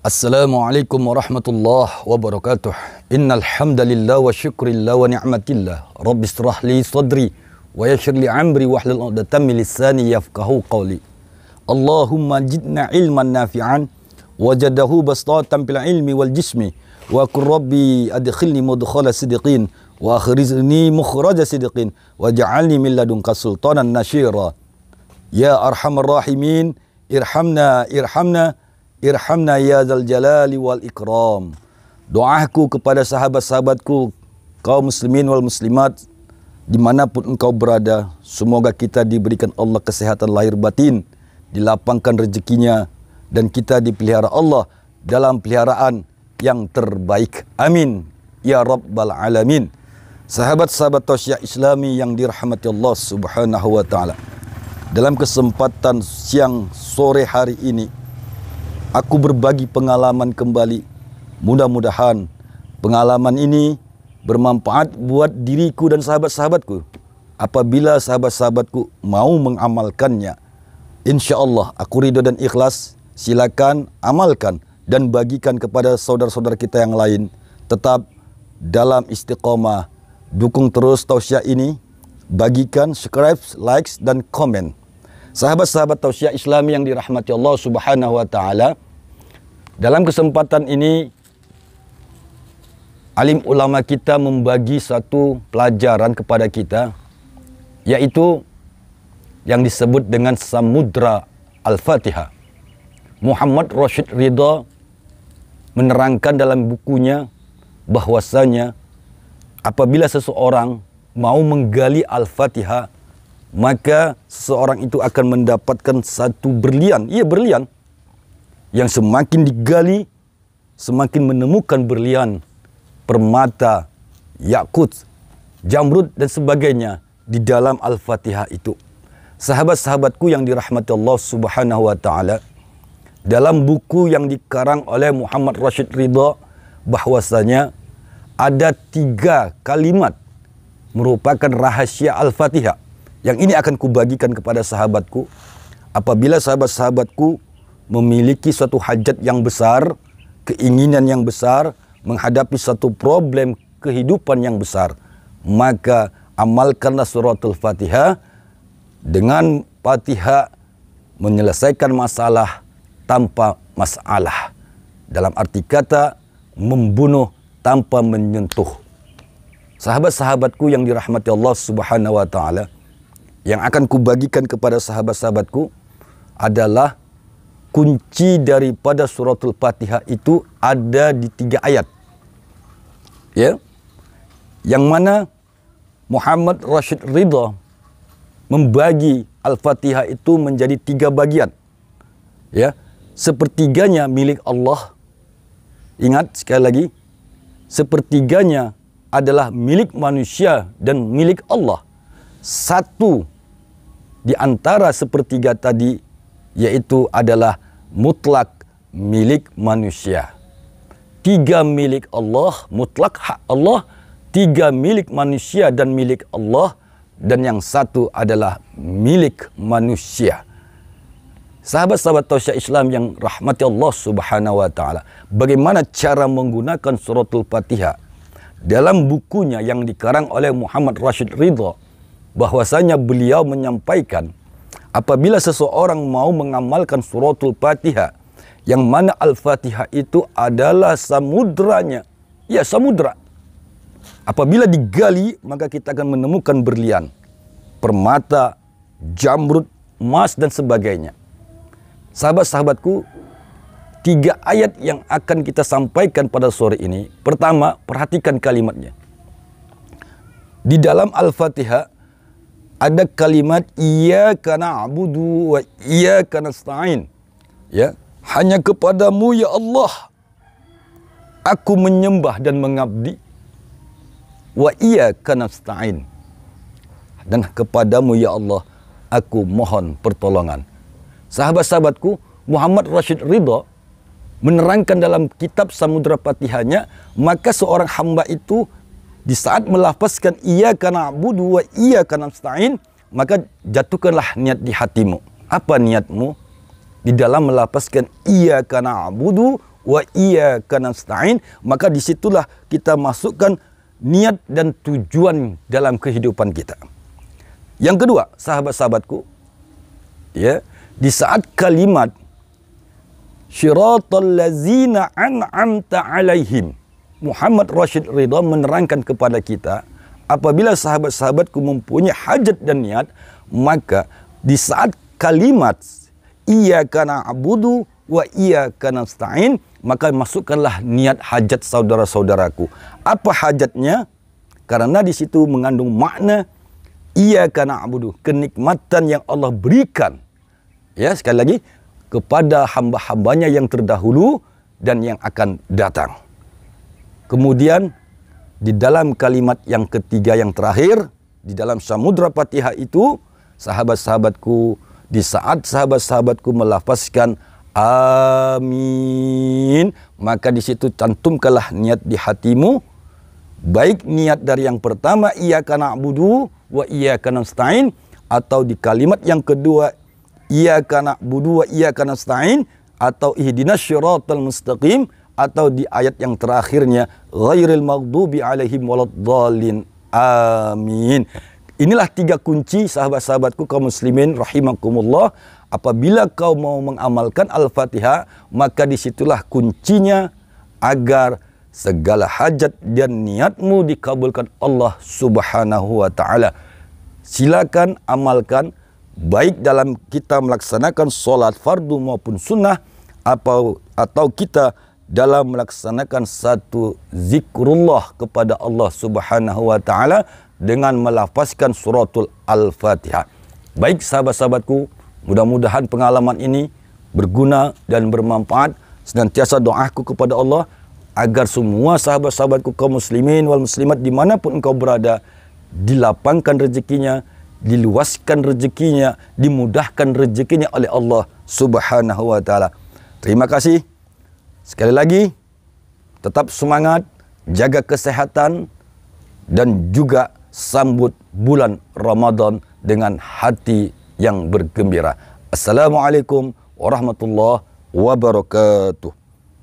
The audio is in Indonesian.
السلام عليكم ورحمة الله وبركاته إن الحمد لله وشكر الله ونعمة الله رب اشرح لي صدري ويشر لي عمري وحل الأرض تم لساني يفقه قولي اللهم جدنا علما نافعا وجده بسطاة بالعلم والجسم وقل ربي أدخلني مدخل صدقين وأخرجني مخرج صديقين واجعلني من لدنك سلطانا نشيرا يا أرحم الراحمين ارحمنا ارحمنا Irhamna ya zal jalali wal ikram. Doaku kepada sahabat-sahabatku, kaum muslimin wal muslimat, dimanapun engkau berada, semoga kita diberikan Allah kesehatan lahir batin, dilapangkan rezekinya, dan kita dipelihara Allah dalam peliharaan yang terbaik. Amin. Ya Rabbal Alamin. Sahabat-sahabat Tosya Islami yang dirahmati Allah Subhanahu Wa Taala. Dalam kesempatan siang sore hari ini, aku berbagi pengalaman kembali. Mudah-mudahan pengalaman ini bermanfaat buat diriku dan sahabat-sahabatku. Apabila sahabat-sahabatku mau mengamalkannya, insya Allah aku ridho dan ikhlas. Silakan amalkan dan bagikan kepada saudara-saudara kita yang lain. Tetap dalam istiqomah, dukung terus tausiah ini, bagikan, subscribe, likes, dan komen. Sahabat-sahabat tausiah Islam yang dirahmati Allah Subhanahu wa taala, dalam kesempatan ini alim ulama kita membagi satu pelajaran kepada kita yaitu yang disebut dengan Samudra Al-Fatihah. Muhammad Rashid Ridha menerangkan dalam bukunya bahwasanya apabila seseorang mau menggali Al-Fatihah maka seseorang itu akan mendapatkan satu berlian. Iya berlian. Yang semakin digali, semakin menemukan berlian, permata, yakut, jamrud dan sebagainya di dalam Al-Fatihah itu. Sahabat-sahabatku yang dirahmati Allah Subhanahu wa taala, dalam buku yang dikarang oleh Muhammad Rashid Ridha bahwasanya ada tiga kalimat merupakan rahasia Al-Fatihah yang ini akan kubagikan kepada sahabatku apabila sahabat-sahabatku memiliki suatu hajat yang besar, keinginan yang besar, menghadapi satu problem kehidupan yang besar, maka amalkanlah suratul Fatihah dengan Fatihah menyelesaikan masalah tanpa masalah. Dalam arti kata membunuh tanpa menyentuh. Sahabat-sahabatku yang dirahmati Allah Subhanahu wa taala, yang akan kubagikan kepada sahabat-sahabatku adalah kunci daripada suratul Fatihah itu ada di tiga ayat. Ya. Yang mana Muhammad Rashid Ridha membagi Al-Fatihah itu menjadi tiga bagian. Ya. Sepertiganya milik Allah. Ingat sekali lagi, sepertiganya adalah milik manusia dan milik Allah. Satu di antara sepertiga tadi yaitu adalah mutlak milik manusia. Tiga milik Allah, mutlak hak Allah, tiga milik manusia dan milik Allah dan yang satu adalah milik manusia. Sahabat-sahabat tausiah Islam yang rahmati Allah Subhanahu wa taala, bagaimana cara menggunakan suratul Fatihah? Dalam bukunya yang dikarang oleh Muhammad Rashid Ridho bahwasanya beliau menyampaikan apabila seseorang mau mengamalkan suratul Fatihah yang mana Al-Fatihah itu adalah samudranya. Ya, samudra. Apabila digali, maka kita akan menemukan berlian, permata, jamrut, emas dan sebagainya. Sahabat-sahabatku, tiga ayat yang akan kita sampaikan pada sore ini. Pertama, perhatikan kalimatnya. Di dalam Al-Fatihah ada kalimat Ia karena Abu wa Ia karena stain. Ya, hanya kepadamu ya Allah aku menyembah dan mengabdi. Wa Ia karena stain. Dan kepadamu ya Allah aku mohon pertolongan. Sahabat-sahabatku, Muhammad Rashid Ridho menerangkan dalam kitab Samudra Patihannya, maka seorang hamba itu di saat melafazkan iya karena na'budu wa iya karena setain maka jatuhkanlah niat di hatimu. Apa niatmu? Di dalam melafazkan iya karena na'budu wa karena setain maka disitulah kita masukkan niat dan tujuan dalam kehidupan kita. Yang kedua, sahabat-sahabatku, ya, di saat kalimat syiratal lazina an'amta alaihim Muhammad Rashid Ridho menerangkan kepada kita, apabila sahabat-sahabatku mempunyai hajat dan niat, maka di saat kalimat iya karena abudu wa iya karena stain, maka masukkanlah niat hajat saudara-saudaraku. Apa hajatnya? Karena di situ mengandung makna iya karena abudu, kenikmatan yang Allah berikan. Ya, sekali lagi kepada hamba-hambanya yang terdahulu dan yang akan datang. Kemudian di dalam kalimat yang ketiga yang terakhir di dalam samudra Fatihah itu sahabat-sahabatku di saat sahabat-sahabatku melafazkan amin maka di situ cantumkanlah niat di hatimu baik niat dari yang pertama ia karena budu wa ia karena stain atau di kalimat yang kedua ia karena budu wa ia karena stain atau ihdinas syiratal mustaqim atau di ayat yang terakhirnya ghairil maghdubi alaihim waladdallin. Amin. Inilah tiga kunci sahabat-sahabatku kaum muslimin rahimakumullah. Apabila kau mau mengamalkan Al-Fatihah, maka disitulah kuncinya agar segala hajat dan niatmu dikabulkan Allah subhanahu wa ta'ala. Silakan amalkan baik dalam kita melaksanakan sholat fardu maupun sunnah atau, atau kita dalam melaksanakan satu zikrullah kepada Allah Subhanahu wa taala dengan melafazkan suratul Al-Fatihah. Baik sahabat-sahabatku, mudah-mudahan pengalaman ini berguna dan bermanfaat. Senantiasa doaku kepada Allah agar semua sahabat-sahabatku kaum muslimin wal muslimat dimanapun engkau berada dilapangkan rezekinya, diluaskan rezekinya, dimudahkan rezekinya oleh Allah Subhanahu wa taala. Terima kasih. Sekali lagi, tetap semangat, jaga kesehatan, dan juga sambut bulan Ramadan dengan hati yang bergembira. Assalamualaikum warahmatullahi wabarakatuh.